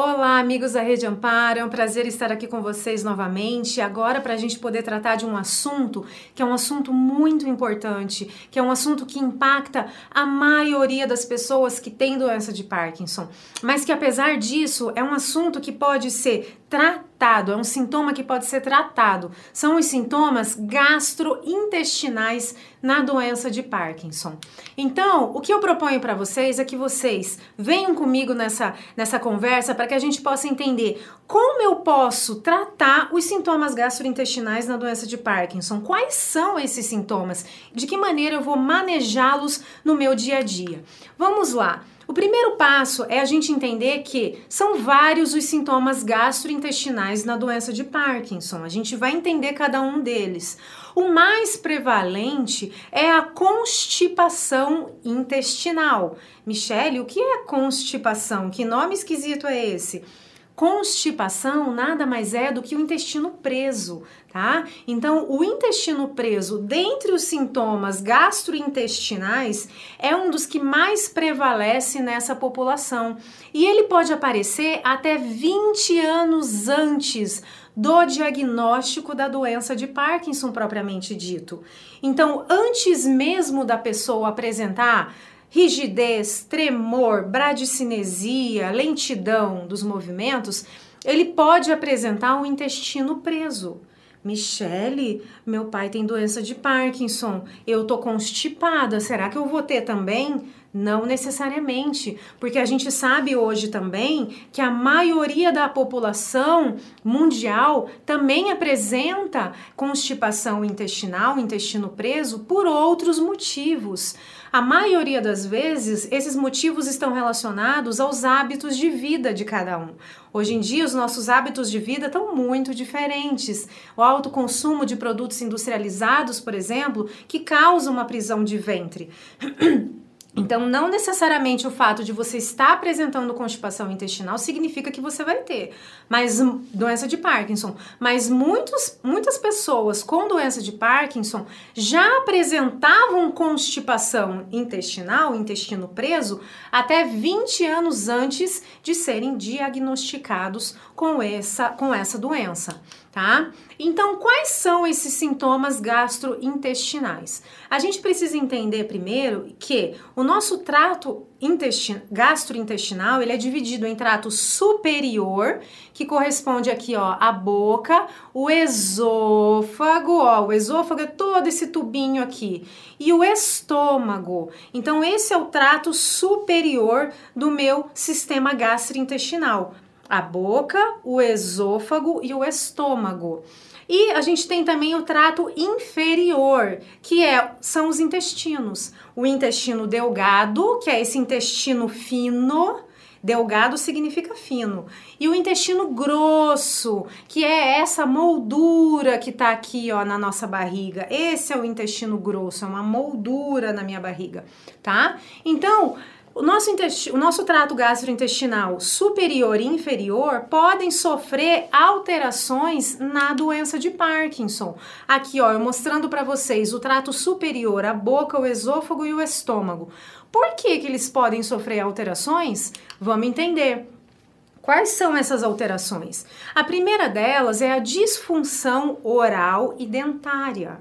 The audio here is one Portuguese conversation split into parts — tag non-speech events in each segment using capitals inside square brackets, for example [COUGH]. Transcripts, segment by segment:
Olá, amigos da Rede Amparo, é um prazer estar aqui com vocês novamente. Agora, para a gente poder tratar de um assunto que é um assunto muito importante, que é um assunto que impacta a maioria das pessoas que têm doença de Parkinson, mas que, apesar disso, é um assunto que pode ser tratado, é um sintoma que pode ser tratado. São os sintomas gastrointestinais na doença de Parkinson. Então, o que eu proponho para vocês é que vocês venham comigo nessa, nessa conversa para que a gente possa entender como eu posso tratar os sintomas gastrointestinais na doença de Parkinson. Quais são esses sintomas? De que maneira eu vou manejá-los no meu dia a dia? Vamos lá. O primeiro passo é a gente entender que são vários os sintomas gastrointestinais na doença de Parkinson. A gente vai entender cada um deles. O mais prevalente é a constipação intestinal. Michele, o que é constipação? Que nome esquisito é esse? Constipação nada mais é do que o intestino preso, tá? Então, o intestino preso, dentre os sintomas gastrointestinais, é um dos que mais prevalece nessa população. E ele pode aparecer até 20 anos antes do diagnóstico da doença de Parkinson propriamente dito. Então, antes mesmo da pessoa apresentar rigidez, tremor, bradicinesia, lentidão dos movimentos, ele pode apresentar um intestino preso. Michele, meu pai tem doença de Parkinson, eu tô constipada, será que eu vou ter também? Não necessariamente, porque a gente sabe hoje também que a maioria da população mundial também apresenta constipação intestinal, intestino preso, por outros motivos. A maioria das vezes, esses motivos estão relacionados aos hábitos de vida de cada um. Hoje em dia, os nossos hábitos de vida estão muito diferentes. O alto consumo de produtos industrializados, por exemplo, que causa uma prisão de ventre. [CLEARS THROAT] Uhum. Então, não necessariamente o fato de você estar apresentando constipação intestinal significa que você vai ter, mas doença de Parkinson. Mas muitos, muitas pessoas com doença de Parkinson já apresentavam constipação intestinal, intestino preso, até 20 anos antes de serem diagnosticados com essa, com essa doença tá? Então, quais são esses sintomas gastrointestinais? A gente precisa entender primeiro que o nosso trato gastrointestinal ele é dividido em trato superior, que corresponde aqui ó, a boca, o esôfago, ó, o esôfago é todo esse tubinho aqui, e o estômago. Então, esse é o trato superior do meu sistema gastrointestinal a boca, o esôfago e o estômago. E a gente tem também o trato inferior, que é, são os intestinos. O intestino delgado, que é esse intestino fino, Delgado significa fino. E o intestino grosso, que é essa moldura que tá aqui, ó, na nossa barriga. Esse é o intestino grosso, é uma moldura na minha barriga, tá? Então, o nosso, o nosso trato gastrointestinal superior e inferior podem sofrer alterações na doença de Parkinson. Aqui, ó, eu mostrando para vocês o trato superior, a boca, o esôfago e o estômago. Por que, que eles podem sofrer alterações? Vamos entender. Quais são essas alterações? A primeira delas é a disfunção oral e dentária.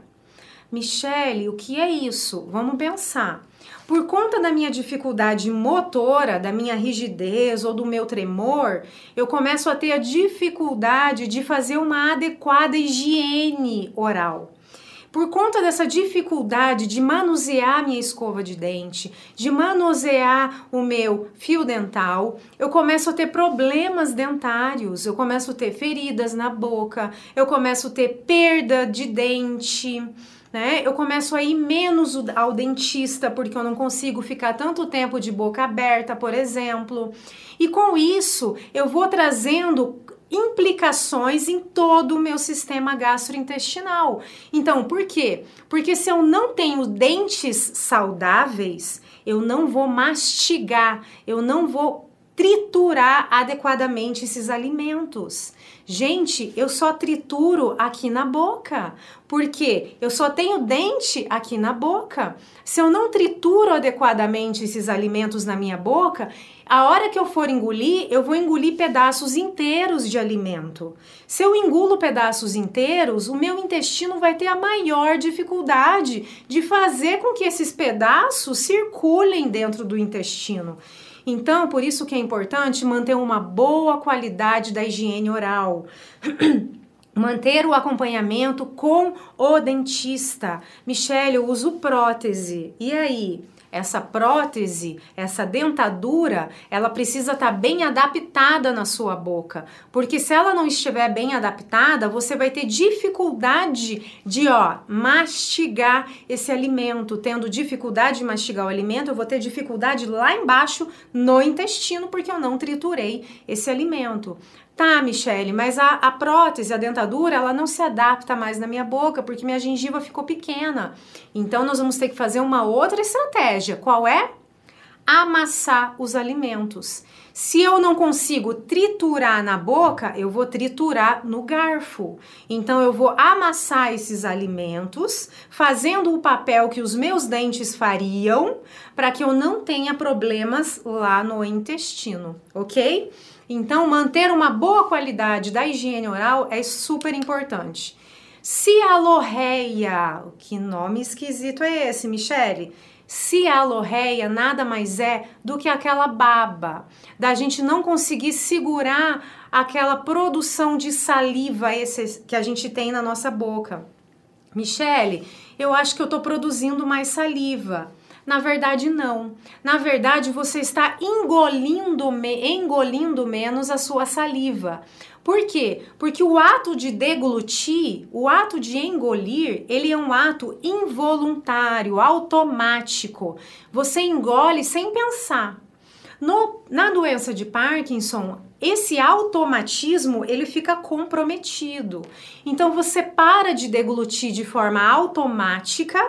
Michele, o que é isso? Vamos pensar por conta da minha dificuldade motora, da minha rigidez ou do meu tremor, eu começo a ter a dificuldade de fazer uma adequada higiene oral. Por conta dessa dificuldade de manusear minha escova de dente, de manusear o meu fio dental, eu começo a ter problemas dentários, eu começo a ter feridas na boca, eu começo a ter perda de dente né? Eu começo a ir menos ao dentista porque eu não consigo ficar tanto tempo de boca aberta, por exemplo. E com isso, eu vou trazendo implicações em todo o meu sistema gastrointestinal. Então, por quê? Porque se eu não tenho dentes saudáveis, eu não vou mastigar, eu não vou triturar adequadamente esses alimentos. Gente, eu só trituro aqui na boca, porque eu só tenho dente aqui na boca. Se eu não trituro adequadamente esses alimentos na minha boca, a hora que eu for engolir, eu vou engolir pedaços inteiros de alimento. Se eu engulo pedaços inteiros, o meu intestino vai ter a maior dificuldade de fazer com que esses pedaços circulem dentro do intestino. Então, por isso que é importante manter uma boa qualidade da higiene oral. [CLEARS THROAT] manter o acompanhamento com o dentista. Michelle, eu uso prótese. E aí? essa prótese, essa dentadura, ela precisa estar tá bem adaptada na sua boca, porque se ela não estiver bem adaptada, você vai ter dificuldade de, ó, mastigar esse alimento. Tendo dificuldade de mastigar o alimento, eu vou ter dificuldade lá embaixo no intestino porque eu não triturei esse alimento. Tá, Michele, mas a, a prótese, a dentadura, ela não se adapta mais na minha boca porque minha gengiva ficou pequena. Então nós vamos ter que fazer uma outra estratégia. Qual é? Amassar os alimentos. Se eu não consigo triturar na boca, eu vou triturar no garfo. Então eu vou amassar esses alimentos, fazendo o papel que os meus dentes fariam, para que eu não tenha problemas lá no intestino, ok? Então, manter uma boa qualidade da higiene oral é super importante. Se a Cialorreia, que nome esquisito é esse, Michele? Se a Cialorreia nada mais é do que aquela baba, da gente não conseguir segurar aquela produção de saliva que a gente tem na nossa boca. Michele, eu acho que eu estou produzindo mais saliva. Na verdade, não. Na verdade, você está engolindo, me engolindo menos a sua saliva. Por quê? Porque o ato de deglutir, o ato de engolir, ele é um ato involuntário, automático. Você engole sem pensar. No, na doença de Parkinson, esse automatismo ele fica comprometido. Então você para de deglutir de forma automática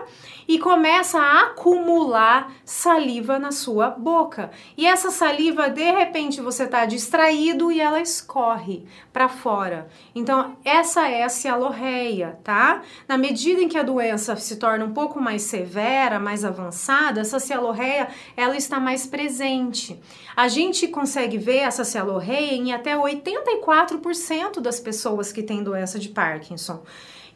e começa a acumular saliva na sua boca. E essa saliva, de repente, você está distraído e ela escorre para fora. Então, essa é a cialorreia, tá? Na medida em que a doença se torna um pouco mais severa, mais avançada, essa cialorreia, ela está mais presente. A gente consegue ver essa cialorreia em até 84% das pessoas que têm doença de Parkinson.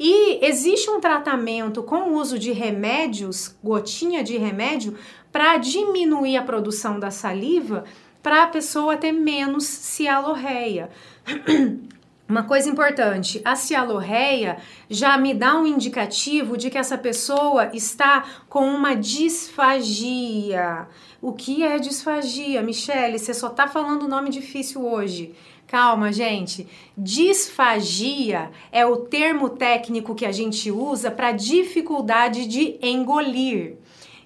E existe um tratamento com o uso de remédios, gotinha de remédio, para diminuir a produção da saliva para a pessoa ter menos cialorreia. [CLEARS THROAT] Uma coisa importante, a cialorreia já me dá um indicativo de que essa pessoa está com uma disfagia. O que é disfagia? Michele, você só está falando nome difícil hoje. Calma, gente. Disfagia é o termo técnico que a gente usa para dificuldade de engolir.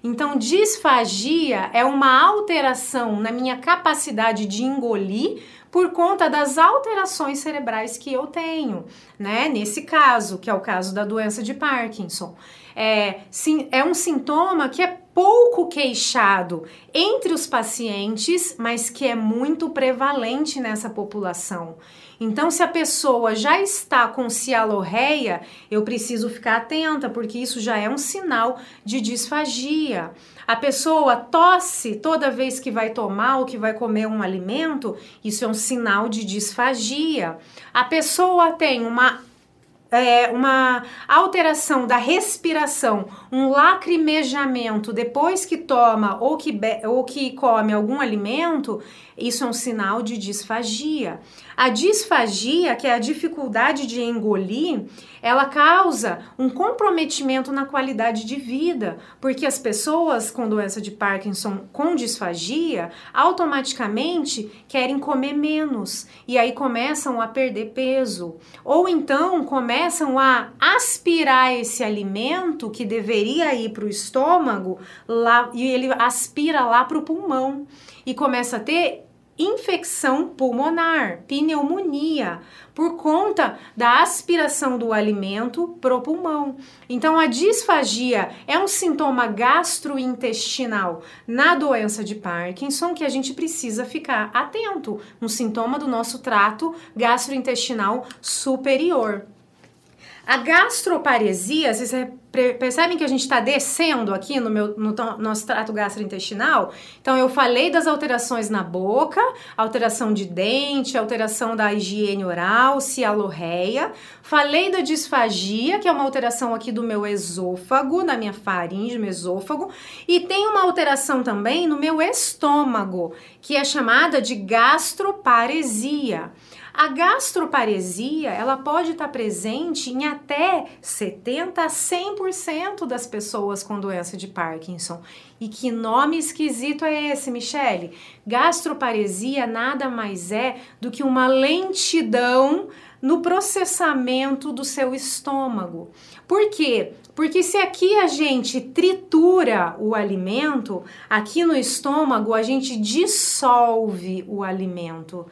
Então, disfagia é uma alteração na minha capacidade de engolir por conta das alterações cerebrais que eu tenho, né? Nesse caso, que é o caso da doença de Parkinson. É, sim, é um sintoma que é pouco queixado entre os pacientes, mas que é muito prevalente nessa população. Então, se a pessoa já está com cialorreia, eu preciso ficar atenta, porque isso já é um sinal de disfagia. A pessoa tosse toda vez que vai tomar ou que vai comer um alimento, isso é um sinal de disfagia. A pessoa tem uma é, uma alteração da respiração, um lacrimejamento depois que toma ou que, ou que come algum alimento, isso é um sinal de disfagia. A disfagia, que é a dificuldade de engolir, ela causa um comprometimento na qualidade de vida, porque as pessoas com doença de Parkinson com disfagia automaticamente querem comer menos e aí começam a perder peso, ou então começam a aspirar esse alimento que deveria ir para o estômago lá e ele aspira lá para o pulmão e começa a ter infecção pulmonar, pneumonia, por conta da aspiração do alimento pro pulmão. Então a disfagia é um sintoma gastrointestinal na doença de Parkinson que a gente precisa ficar atento, um sintoma do nosso trato gastrointestinal superior. A gastroparesia, vocês percebem que a gente está descendo aqui no, meu, no nosso trato gastrointestinal? Então, eu falei das alterações na boca, alteração de dente, alteração da higiene oral, cialorreia. Falei da disfagia, que é uma alteração aqui do meu esôfago, na minha faringe, meu esôfago. E tem uma alteração também no meu estômago, que é chamada de gastroparesia. A gastroparesia, ela pode estar presente em até 70 a 100% das pessoas com doença de Parkinson. E que nome esquisito é esse, Michele? Gastroparesia nada mais é do que uma lentidão no processamento do seu estômago. Por quê? Porque se aqui a gente tritura o alimento, aqui no estômago a gente dissolve o alimento.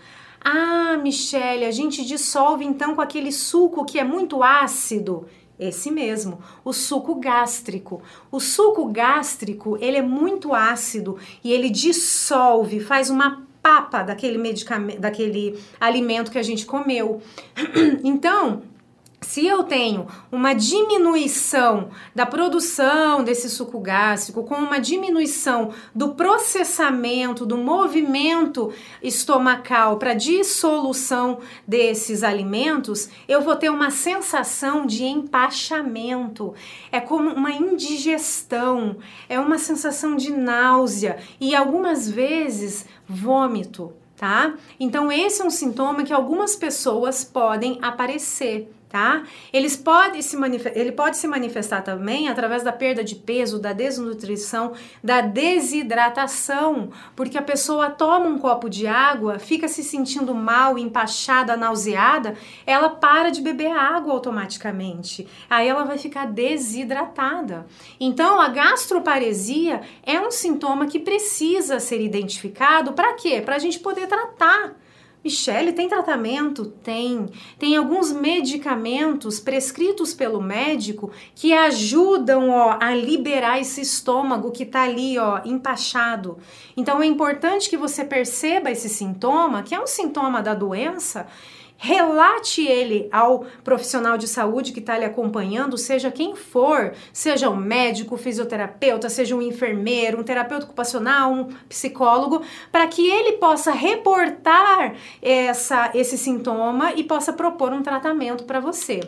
Ah, Michele, a gente dissolve então com aquele suco que é muito ácido. Esse mesmo, o suco gástrico. O suco gástrico, ele é muito ácido e ele dissolve, faz uma papa daquele medicamento, daquele alimento que a gente comeu. [CLEARS THROAT] então, se eu tenho uma diminuição da produção desse suco gástrico, com uma diminuição do processamento, do movimento estomacal para dissolução desses alimentos, eu vou ter uma sensação de empachamento. É como uma indigestão, é uma sensação de náusea e algumas vezes vômito, tá? Então esse é um sintoma que algumas pessoas podem aparecer tá? Eles podem se ele pode se manifestar também através da perda de peso, da desnutrição, da desidratação, porque a pessoa toma um copo de água, fica se sentindo mal, empachada, nauseada, ela para de beber água automaticamente. Aí ela vai ficar desidratada. Então, a gastroparesia é um sintoma que precisa ser identificado para quê? Para a gente poder tratar Michele, tem tratamento? Tem. Tem alguns medicamentos prescritos pelo médico que ajudam ó, a liberar esse estômago que tá ali, ó, empachado. Então é importante que você perceba esse sintoma, que é um sintoma da doença, relate ele ao profissional de saúde que está lhe acompanhando, seja quem for, seja um médico, fisioterapeuta, seja um enfermeiro, um terapeuta ocupacional, um psicólogo, para que ele possa reportar essa, esse sintoma e possa propor um tratamento para você.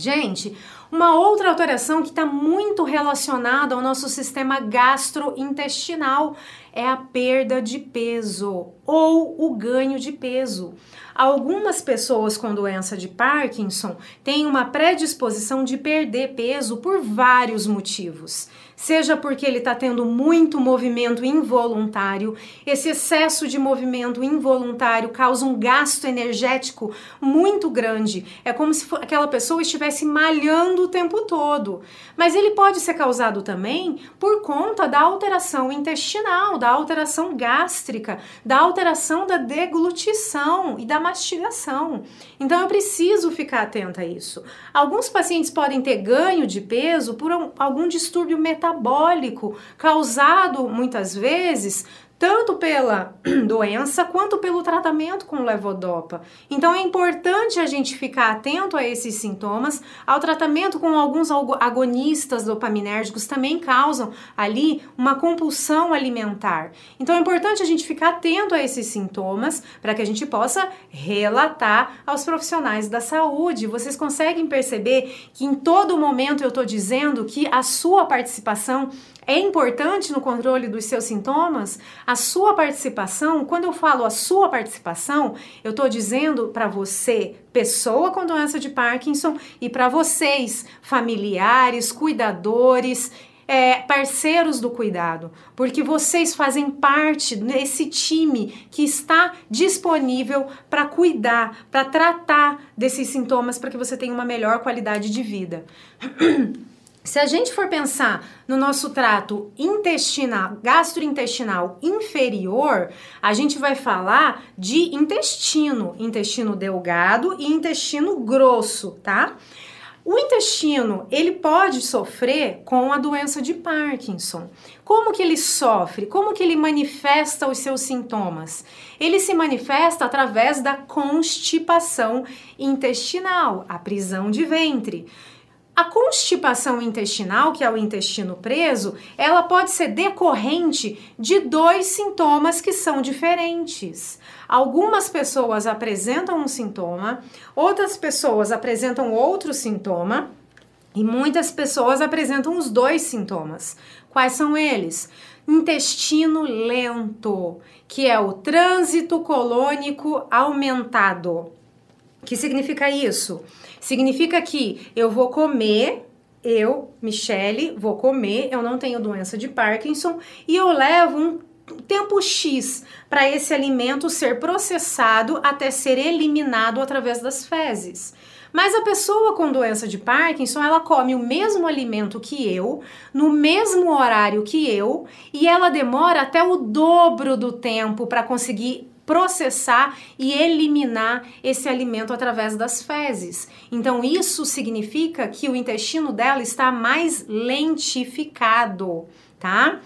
Gente, uma outra alteração que está muito relacionada ao nosso sistema gastrointestinal é a perda de peso ou o ganho de peso. Algumas pessoas com doença de Parkinson têm uma predisposição de perder peso por vários motivos seja porque ele está tendo muito movimento involuntário. Esse excesso de movimento involuntário causa um gasto energético muito grande. É como se aquela pessoa estivesse malhando o tempo todo. Mas ele pode ser causado também por conta da alteração intestinal, da alteração gástrica, da alteração da deglutição e da mastigação. Então eu preciso ficar atenta a isso. Alguns pacientes podem ter ganho de peso por algum distúrbio metabólico metabólico causado muitas vezes tanto pela [CLEARS THROAT] doença quanto pelo tratamento com levodopa. Então é importante a gente ficar atento a esses sintomas, ao tratamento com alguns agonistas dopaminérgicos também causam ali uma compulsão alimentar. Então é importante a gente ficar atento a esses sintomas para que a gente possa relatar aos profissionais da saúde. Vocês conseguem perceber que em todo momento eu estou dizendo que a sua participação é importante no controle dos seus sintomas a sua participação. Quando eu falo a sua participação, eu estou dizendo para você, pessoa com doença de Parkinson, e para vocês, familiares, cuidadores, é, parceiros do cuidado, porque vocês fazem parte desse time que está disponível para cuidar, para tratar desses sintomas para que você tenha uma melhor qualidade de vida. [CLEARS THROAT] Se a gente for pensar no nosso trato intestinal, gastrointestinal inferior, a gente vai falar de intestino, intestino delgado e intestino grosso, tá? O intestino, ele pode sofrer com a doença de Parkinson. Como que ele sofre? Como que ele manifesta os seus sintomas? Ele se manifesta através da constipação intestinal, a prisão de ventre. A constipação intestinal, que é o intestino preso, ela pode ser decorrente de dois sintomas que são diferentes. Algumas pessoas apresentam um sintoma, outras pessoas apresentam outro sintoma. E muitas pessoas apresentam os dois sintomas. Quais são eles? Intestino lento, que é o trânsito colônico aumentado que significa isso? Significa que eu vou comer, eu, Michele, vou comer, eu não tenho doença de Parkinson e eu levo um tempo X para esse alimento ser processado até ser eliminado através das fezes. Mas a pessoa com doença de Parkinson, ela come o mesmo alimento que eu, no mesmo horário que eu, e ela demora até o dobro do tempo para conseguir processar e eliminar esse alimento através das fezes. Então, isso significa que o intestino dela está mais lentificado, tá?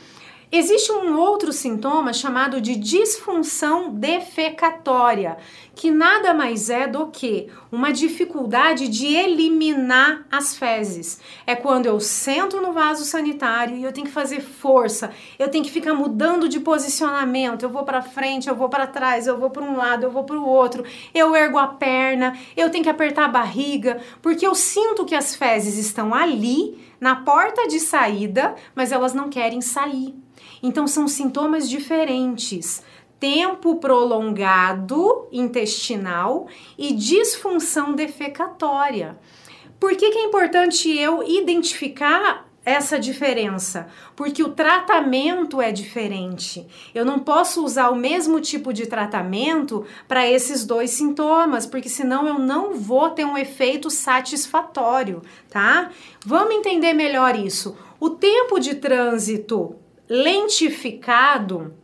Existe um outro sintoma chamado de disfunção defecatória, que nada mais é do que uma dificuldade de eliminar as fezes. É quando eu sento no vaso sanitário e eu tenho que fazer força, eu tenho que ficar mudando de posicionamento, eu vou para frente, eu vou para trás, eu vou para um lado, eu vou para o outro, eu ergo a perna, eu tenho que apertar a barriga, porque eu sinto que as fezes estão ali na porta de saída, mas elas não querem sair. Então são sintomas diferentes. Tempo prolongado intestinal e disfunção defecatória. Por que, que é importante eu identificar essa diferença, porque o tratamento é diferente. Eu não posso usar o mesmo tipo de tratamento para esses dois sintomas, porque senão eu não vou ter um efeito satisfatório, tá? Vamos entender melhor isso. O tempo de trânsito lentificado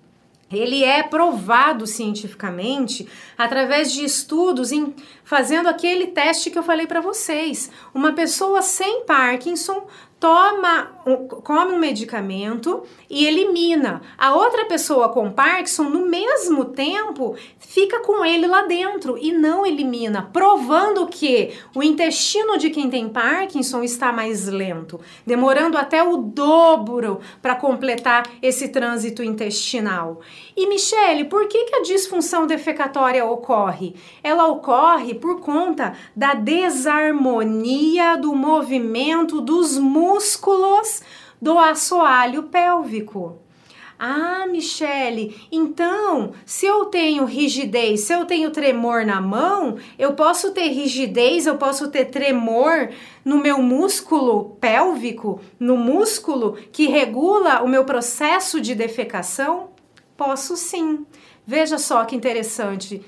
ele é provado cientificamente através de estudos em fazendo aquele teste que eu falei para vocês. Uma pessoa sem Parkinson toma come um medicamento e elimina. A outra pessoa com Parkinson, no mesmo tempo, fica com ele lá dentro e não elimina, provando que o intestino de quem tem Parkinson está mais lento, demorando até o dobro para completar esse trânsito intestinal. E Michele, por que, que a disfunção defecatória ocorre? Ela ocorre por conta da desarmonia do movimento dos músculos do assoalho pélvico. Ah, Michele, então, se eu tenho rigidez, se eu tenho tremor na mão, eu posso ter rigidez, eu posso ter tremor no meu músculo pélvico, no músculo que regula o meu processo de defecação? Posso sim. Veja só que interessante,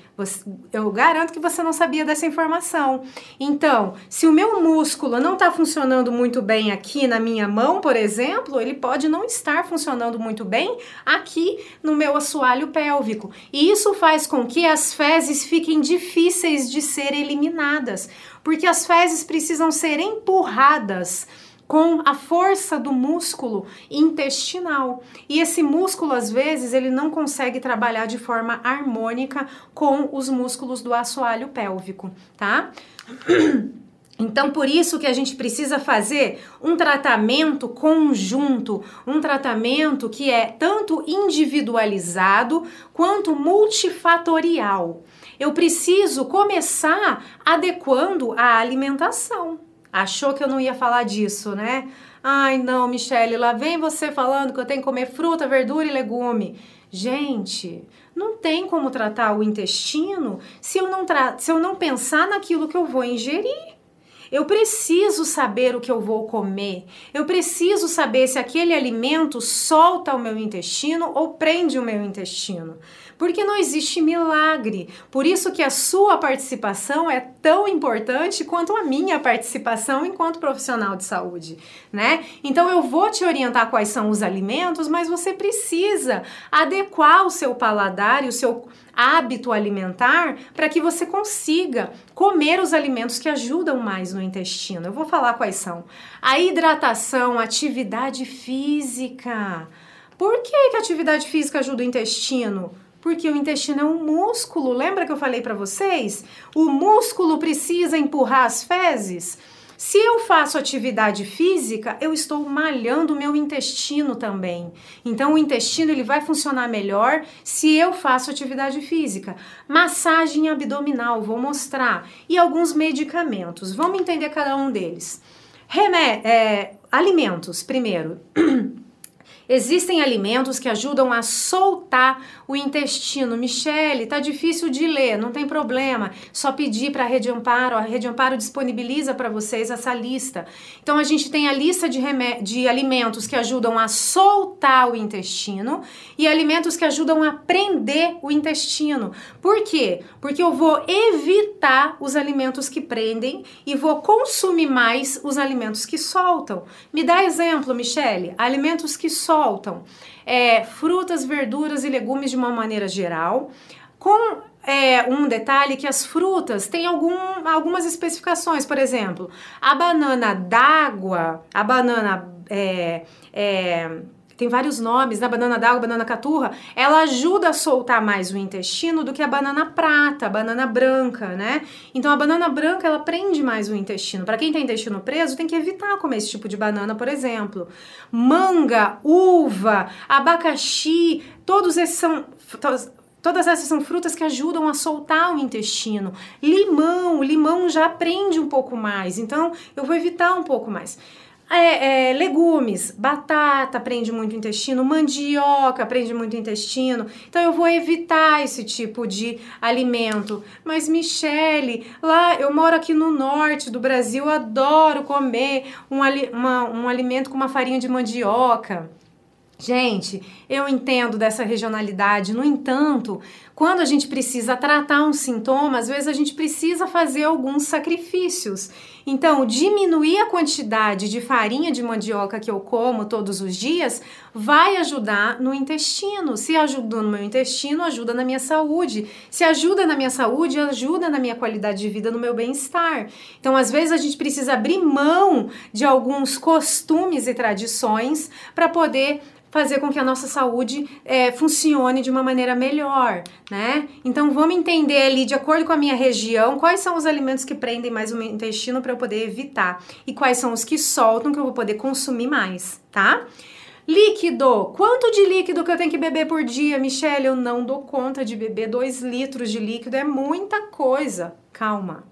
eu garanto que você não sabia dessa informação. Então, se o meu músculo não está funcionando muito bem aqui na minha mão, por exemplo, ele pode não estar funcionando muito bem aqui no meu assoalho pélvico. E isso faz com que as fezes fiquem difíceis de ser eliminadas, porque as fezes precisam ser empurradas com a força do músculo intestinal. E esse músculo, às vezes, ele não consegue trabalhar de forma harmônica com os músculos do assoalho pélvico, tá? [CLEARS THROAT] Então, por isso que a gente precisa fazer um tratamento conjunto, um tratamento que é tanto individualizado quanto multifatorial. Eu preciso começar adequando a alimentação achou que eu não ia falar disso, né? Ai, não, Michele, lá vem você falando que eu tenho que comer fruta, verdura e legume. Gente, não tem como tratar o intestino se eu não, se eu não pensar naquilo que eu vou ingerir. Eu preciso saber o que eu vou comer. Eu preciso saber se aquele alimento solta o meu intestino ou prende o meu intestino porque não existe milagre. Por isso que a sua participação é tão importante quanto a minha participação enquanto profissional de saúde, né? Então eu vou te orientar quais são os alimentos, mas você precisa adequar o seu paladar e o seu hábito alimentar para que você consiga comer os alimentos que ajudam mais no intestino. Eu vou falar quais são: a hidratação, atividade física. Por que, que a atividade física ajuda o intestino? Porque o intestino é um músculo. Lembra que eu falei para vocês? O músculo precisa empurrar as fezes. Se eu faço atividade física, eu estou malhando o meu intestino também. Então o intestino ele vai funcionar melhor se eu faço atividade física. Massagem abdominal, vou mostrar, e alguns medicamentos. Vamos entender cada um deles. Remé é, alimentos, primeiro. [CLEARS THROAT] Existem alimentos que ajudam a soltar o intestino. Michele, tá difícil de ler, não tem problema. Só pedir para a Rede Amparo, a Rede Amparo disponibiliza para vocês essa lista. Então a gente tem a lista de, de alimentos que ajudam a soltar o intestino e alimentos que ajudam a prender o intestino. Por quê? Porque eu vou evitar os alimentos que prendem e vou consumir mais os alimentos que soltam. Me dá exemplo, Michele, alimentos que soltam faltam é, frutas, verduras e legumes de uma maneira geral, com é, um detalhe que as frutas têm algum, algumas especificações, por exemplo, a banana d'água, a banana é, é tem vários nomes, na né? banana d'água, banana caturra, ela ajuda a soltar mais o intestino do que a banana prata, a banana branca, né? Então a banana branca ela prende mais o intestino. Para quem tem intestino preso, tem que evitar comer esse tipo de banana, por exemplo. Manga, uva, abacaxi, todos esses são Todas essas são frutas que ajudam a soltar o intestino. Limão, o limão já prende um pouco mais, então eu vou evitar um pouco mais. É, é, legumes, batata prende muito intestino, mandioca prende muito intestino. Então eu vou evitar esse tipo de alimento. Mas Michele, lá eu moro aqui no norte do Brasil, adoro comer um, uma, um alimento com uma farinha de mandioca. Gente, eu entendo dessa regionalidade. No entanto, quando a gente precisa tratar um sintoma, às vezes a gente precisa fazer alguns sacrifícios. Então, diminuir a quantidade de farinha de mandioca que eu como todos os dias vai ajudar no intestino. Se ajudou no meu intestino, ajuda na minha saúde. Se ajuda na minha saúde, ajuda na minha qualidade de vida, no meu bem-estar. Então, às vezes a gente precisa abrir mão de alguns costumes e tradições para poder fazer com que a nossa saúde saúde é, funcione de uma maneira melhor, né? Então vamos entender ali, de acordo com a minha região, quais são os alimentos que prendem mais o meu intestino para eu poder evitar e quais são os que soltam que eu vou poder consumir mais, tá? Líquido. Quanto de líquido que eu tenho que beber por dia, Michelle? Eu não dou conta de beber dois litros de líquido, é muita coisa. Calma.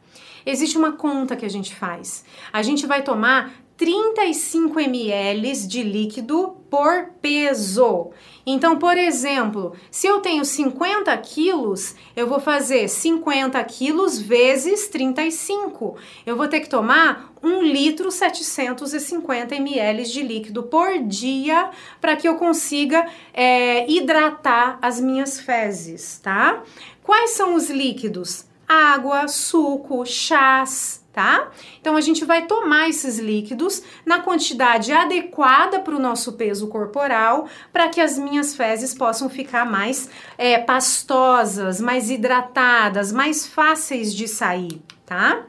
Existe uma conta que a gente faz. A gente vai tomar 35 ml de líquido por peso. Então, por exemplo, se eu tenho 50 quilos, eu vou fazer 50 quilos vezes 35. Eu vou ter que tomar 1 litro 750 ml de líquido por dia para que eu consiga é, hidratar as minhas fezes, tá? Quais são os líquidos? Água, suco, chás, tá? Então a gente vai tomar esses líquidos na quantidade adequada para o nosso peso corporal, para que as minhas fezes possam ficar mais é, pastosas, mais hidratadas, mais fáceis de sair, tá?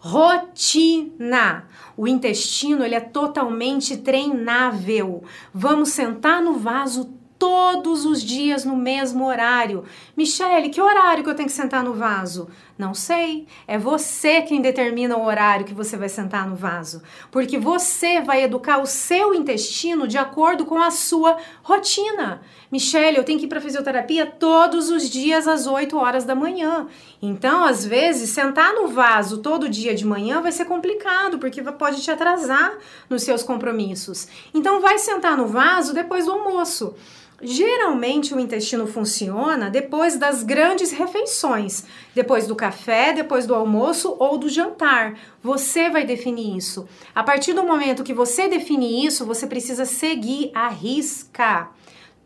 rotina. O intestino ele é totalmente treinável. Vamos sentar no vaso todos os dias no mesmo horário. Michele, que horário que eu tenho que sentar no vaso? Não sei. É você quem determina o horário que você vai sentar no vaso, porque você vai educar o seu intestino de acordo com a sua rotina. Michelle, eu tenho que ir para fisioterapia todos os dias às 8 horas da manhã. Então, às vezes, sentar no vaso todo dia de manhã vai ser complicado, porque pode te atrasar nos seus compromissos. Então, vai sentar no vaso depois do almoço. Geralmente o intestino funciona depois das grandes refeições, depois do café, depois do almoço ou do jantar. Você vai definir isso. A partir do momento que você define isso, você precisa seguir a risca.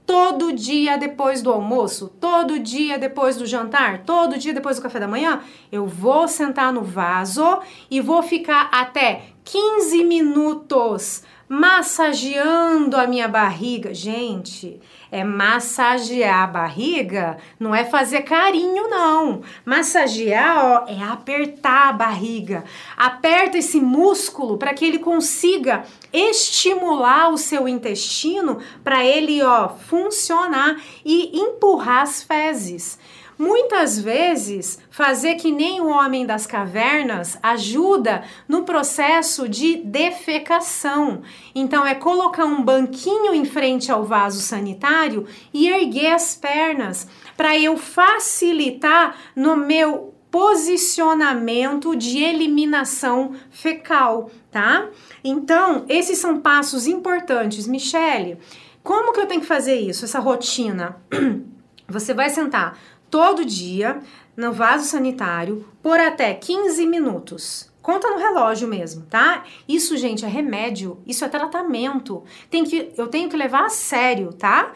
Todo dia depois do almoço, todo dia depois do jantar, todo dia depois do café da manhã, eu vou sentar no vaso e vou ficar até 15 minutos massageando a minha barriga. Gente, é massagear a barriga, não é fazer carinho, não. Massagear ó, é apertar a barriga. Aperta esse músculo para que ele consiga estimular o seu intestino para ele ó, funcionar e empurrar as fezes. Muitas vezes, fazer que nem o homem das cavernas ajuda no processo de defecação. Então, é colocar um banquinho em frente ao vaso sanitário e erguer as pernas para eu facilitar no meu posicionamento de eliminação fecal, tá? Então, esses são passos importantes, Michele. Como que eu tenho que fazer isso, essa rotina? [CLEARS THROAT] Você vai sentar todo dia no vaso sanitário por até 15 minutos. Conta no relógio mesmo, tá? Isso, gente, é remédio, isso é tratamento. Tem que, eu tenho que levar a sério, tá?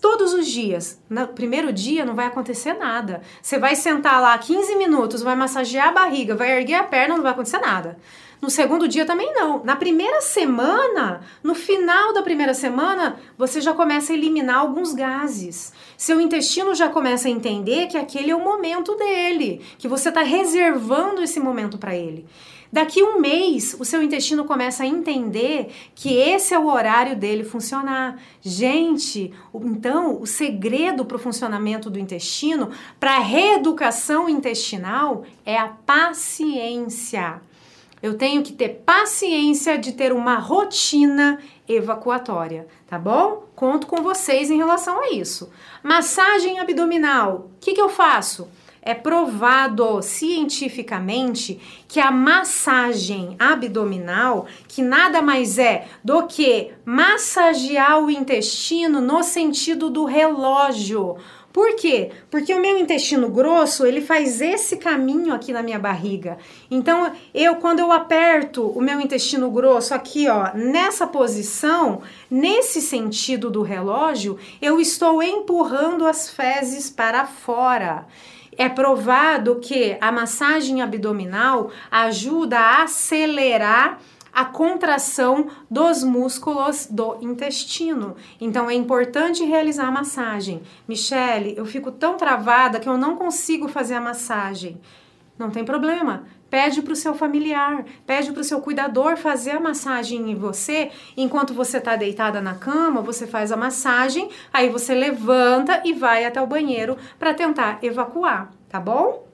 Todos os dias. No primeiro dia não vai acontecer nada. Você vai sentar lá 15 minutos, vai massagear a barriga, vai erguer a perna, não vai acontecer nada. No segundo dia também não. Na primeira semana, no final da primeira semana, você já começa a eliminar alguns gases. Seu intestino já começa a entender que aquele é o momento dele, que você está reservando esse momento para ele. Daqui um mês, o seu intestino começa a entender que esse é o horário dele funcionar. Gente, então o segredo para o funcionamento do intestino, para a reeducação intestinal, é a paciência. Eu tenho que ter paciência de ter uma rotina evacuatória, tá bom? Conto com vocês em relação a isso. Massagem abdominal, o que, que eu faço? É provado cientificamente que a massagem abdominal, que nada mais é do que massagear o intestino no sentido do relógio, por quê? Porque o meu intestino grosso, ele faz esse caminho aqui na minha barriga. Então, eu quando eu aperto o meu intestino grosso aqui, ó, nessa posição, nesse sentido do relógio, eu estou empurrando as fezes para fora. É provado que a massagem abdominal ajuda a acelerar a contração dos músculos do intestino. Então é importante realizar a massagem. Michele, eu fico tão travada que eu não consigo fazer a massagem. Não tem problema. Pede para o seu familiar, pede para o seu cuidador fazer a massagem em você. Enquanto você está deitada na cama, você faz a massagem, aí você levanta e vai até o banheiro para tentar evacuar, tá bom?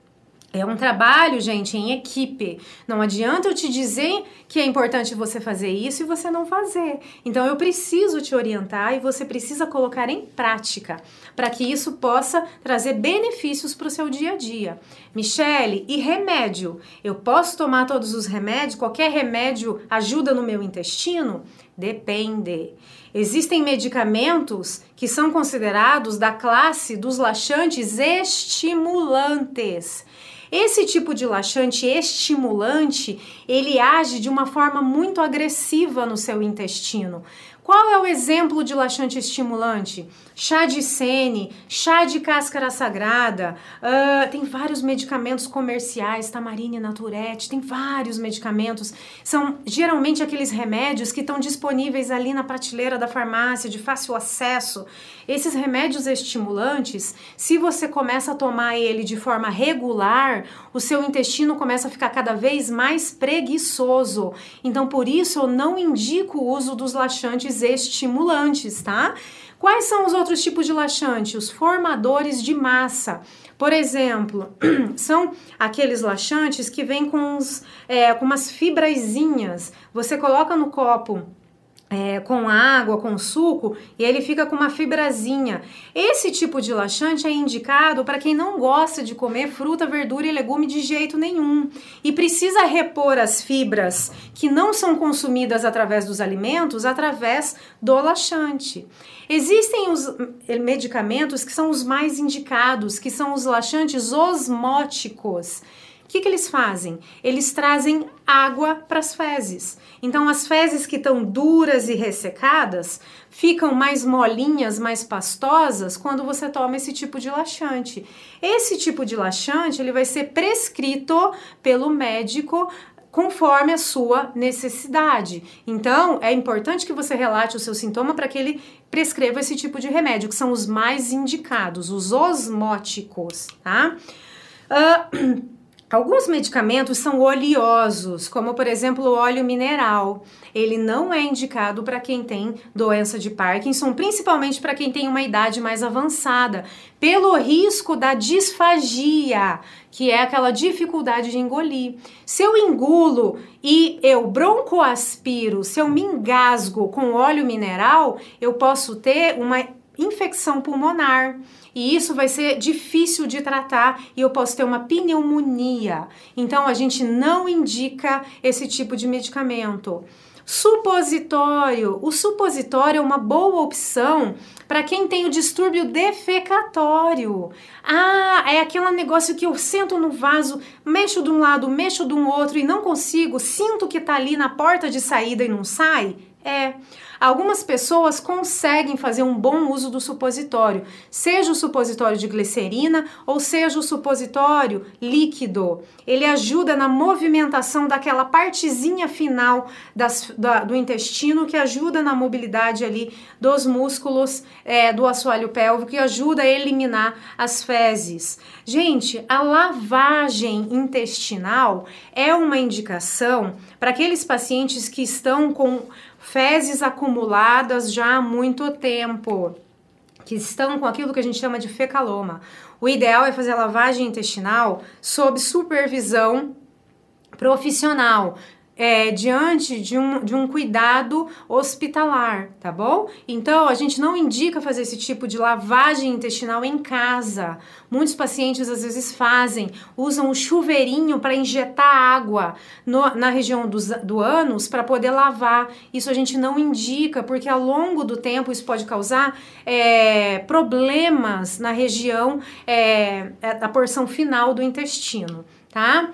É um trabalho, gente, em equipe. Não adianta eu te dizer que é importante você fazer isso e você não fazer. Então eu preciso te orientar e você precisa colocar em prática para que isso possa trazer benefícios para o seu dia a dia. Michele, e remédio? Eu posso tomar todos os remédios? Qualquer remédio ajuda no meu intestino? Depende. Existem medicamentos que são considerados da classe dos laxantes estimulantes. Esse tipo de laxante estimulante, ele age de uma forma muito agressiva no seu intestino, qual é o exemplo de laxante estimulante? Chá de sene, chá de cáscara sagrada, uh, tem vários medicamentos comerciais, tamarine naturete, tem vários medicamentos. São geralmente aqueles remédios que estão disponíveis ali na prateleira da farmácia, de fácil acesso. Esses remédios estimulantes, se você começa a tomar ele de forma regular, o seu intestino começa a ficar cada vez mais preguiçoso. Então, por isso, eu não indico o uso dos laxantes estimulantes, tá? Quais são os outros tipos de laxante? Os formadores de massa. Por exemplo, [CLEARS THROAT] são aqueles laxantes que vêm com, uns, é, com umas fibrazinhas. Você coloca no copo é, com água, com suco, e ele fica com uma fibrazinha. Esse tipo de laxante é indicado para quem não gosta de comer fruta, verdura e legume de jeito nenhum e precisa repor as fibras que não são consumidas através dos alimentos através do laxante. Existem os hum, eh, medicamentos que são os mais indicados, que são os laxantes osmóticos que, que eles fazem? Eles trazem água para as fezes. Então, as fezes que estão duras e ressecadas ficam mais molinhas, mais pastosas quando você toma esse tipo de laxante. Esse tipo de laxante ele vai ser prescrito pelo médico conforme a sua necessidade. Então, é importante que você relate o seu sintoma para que ele prescreva esse tipo de remédio, que são os mais indicados, os osmóticos, tá? Uh, [CLEARS THROAT] Alguns medicamentos são oleosos, como por exemplo o óleo mineral. Ele não é indicado para quem tem doença de Parkinson, principalmente para quem tem uma idade mais avançada, pelo risco da disfagia, que é aquela dificuldade de engolir. Se eu engulo e eu broncoaspiro, se eu me engasgo com óleo mineral, eu posso ter uma infecção pulmonar e isso vai ser difícil de tratar e eu posso ter uma pneumonia. Então a gente não indica esse tipo de medicamento. Supositório. O supositório é uma boa opção para quem tem o distúrbio defecatório. Ah, é aquele negócio que eu sento no vaso, mexo de um lado, mexo de um outro e não consigo, sinto que está ali na porta de saída e não sai. É. Algumas pessoas conseguem fazer um bom uso do supositório, seja o supositório de glicerina ou seja o supositório líquido. Ele ajuda na movimentação daquela partezinha final das, da, do intestino que ajuda na mobilidade ali dos músculos é, do assoalho pélvico e ajuda a eliminar as fezes. Gente, a lavagem intestinal é uma indicação para aqueles pacientes que estão com fezes acumuladas já há muito tempo, que estão com aquilo que a gente chama de fecaloma. O ideal é fazer a lavagem intestinal sob supervisão profissional, é, diante de um, de um cuidado hospitalar, tá bom? Então, a gente não indica fazer esse tipo de lavagem intestinal em casa. Muitos pacientes às vezes fazem, usam um chuveirinho para injetar água no, na região dos, do ânus para poder lavar. Isso a gente não indica, porque ao longo do tempo isso pode causar é, problemas na região, é, é porção final do intestino tá?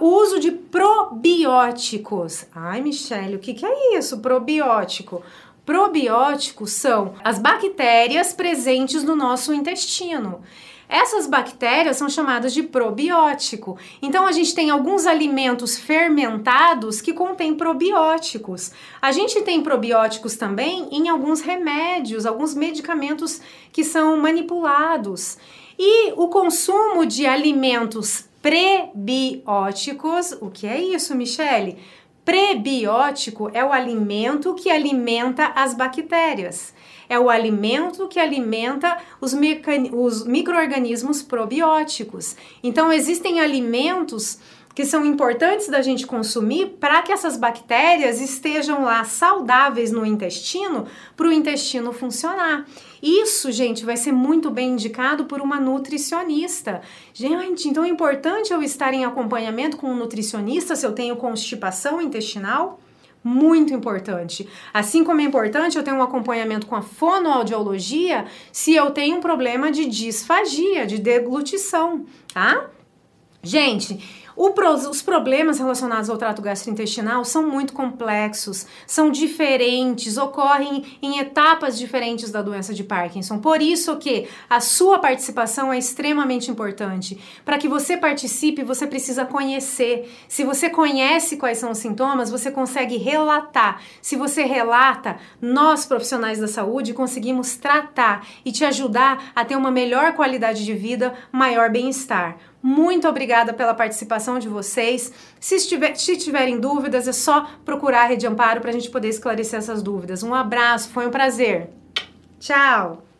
Uh, uso de probióticos. Ai, Michelle, o que, que é isso? Probiótico. Probióticos são as bactérias presentes no nosso intestino. Essas bactérias são chamadas de probiótico. Então a gente tem alguns alimentos fermentados que contêm probióticos. A gente tem probióticos também em alguns remédios, alguns medicamentos que são manipulados. E o consumo de alimentos prebióticos. O que é isso, Michele? Prebiótico é o alimento que alimenta as bactérias. É o alimento que alimenta os, os micro-organismos probióticos. Então, existem alimentos que são importantes da gente consumir para que essas bactérias estejam lá saudáveis no intestino para o intestino funcionar. Isso, gente, vai ser muito bem indicado por uma nutricionista. Gente, então é importante eu estar em acompanhamento com um nutricionista se eu tenho constipação intestinal? muito importante. Assim como é importante eu ter um acompanhamento com a fonoaudiologia se eu tenho um problema de disfagia, de deglutição, tá? Gente, os problemas relacionados ao trato gastrointestinal são muito complexos, são diferentes, ocorrem em etapas diferentes da doença de Parkinson. Por isso que a sua participação é extremamente importante. Para que você participe, você precisa conhecer. Se você conhece quais são os sintomas, você consegue relatar. Se você relata, nós profissionais da saúde conseguimos tratar e te ajudar a ter uma melhor qualidade de vida, maior bem-estar. Muito obrigada pela participação de vocês. Se, estiver, se tiverem dúvidas, é só procurar a Rede Amparo para a gente poder esclarecer essas dúvidas. Um abraço, foi um prazer. Tchau!